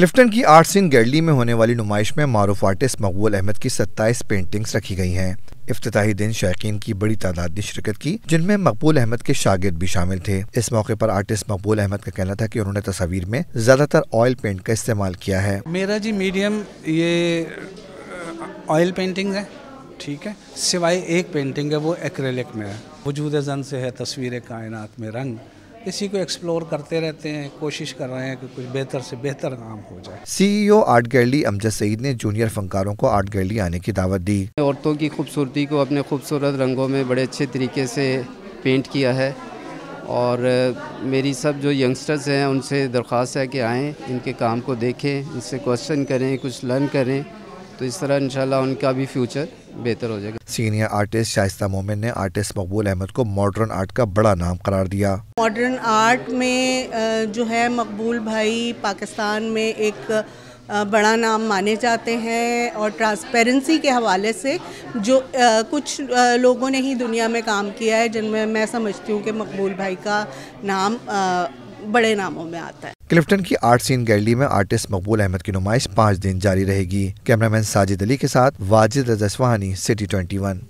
क्लिफ्टन की आर्ट्स इन गैलरी में होने वाली नुमाइश में मारूफ आर्टिस्ट मकबूल अहमद की सत्ताईस पेंटिंग्स रखी गई हैं अफ्ताही दिन शायकीन की बड़ी तादाद ने शिरकत की जिनमें मकबूल अहमद के शागिद भी शामिल थे इस मौके पर आर्टिस्ट मकबूल अहमद का कहना था कि उन्होंने तस्वीर में ज़्यादातर ऑयल पेंट का इस्तेमाल किया है मेरा जी मीडियम ये ऑयल पेंटिंग है ठीक है सिवाय एक पेंटिंग है वो एक्रेलिक में है वजूद जन से है तस्वीर कायनात में रंग इसी को एक्सप्लोर करते रहते हैं कोशिश कर रहे हैं कि कुछ बेहतर से बेहतर काम हो जाए CEO e art gallery Amjad Saeed ने जूनियर फनकारों को आर्ट गैलरी आने की दावत दी औरतों की खूबसूरती को अपने खूबसूरत रंगों में बड़े अच्छे तरीके से पेंट किया है और मेरी सब जो यंगस्टर्स हैं उनसे दरख्वास्त है कि आएँ इनके काम को देखें इनसे क्वेश्चन करें कुछ लर्न करें तो इस तरह इन उनका भी फ्यूचर बेहतर हो जाएगा सीनियर आर्टिस्ट शाइस्ता मोमिन ने आर्टिस्ट मकबूल अहमद को मॉडर्न आर्ट का बड़ा नाम करार दिया मॉडर्न आर्ट में जो है मकबूल भाई पाकिस्तान में एक बड़ा नाम माने जाते हैं और ट्रांसपेरेंसी के हवाले से जो कुछ लोगों ने ही दुनिया में काम किया है जिनमें मैं समझती हूँ कि मकबूल भाई का नाम बड़े नामों में आता है क्लिफ्टन की आर्ट सीन गैलरी में आर्टिस्ट मकबूल अहमद की नुमाइश पाँच दिन जारी रहेगी कैमरामैन साजिद अली के साथ वाजिद रजस्वानी सिटी ट्वेंटी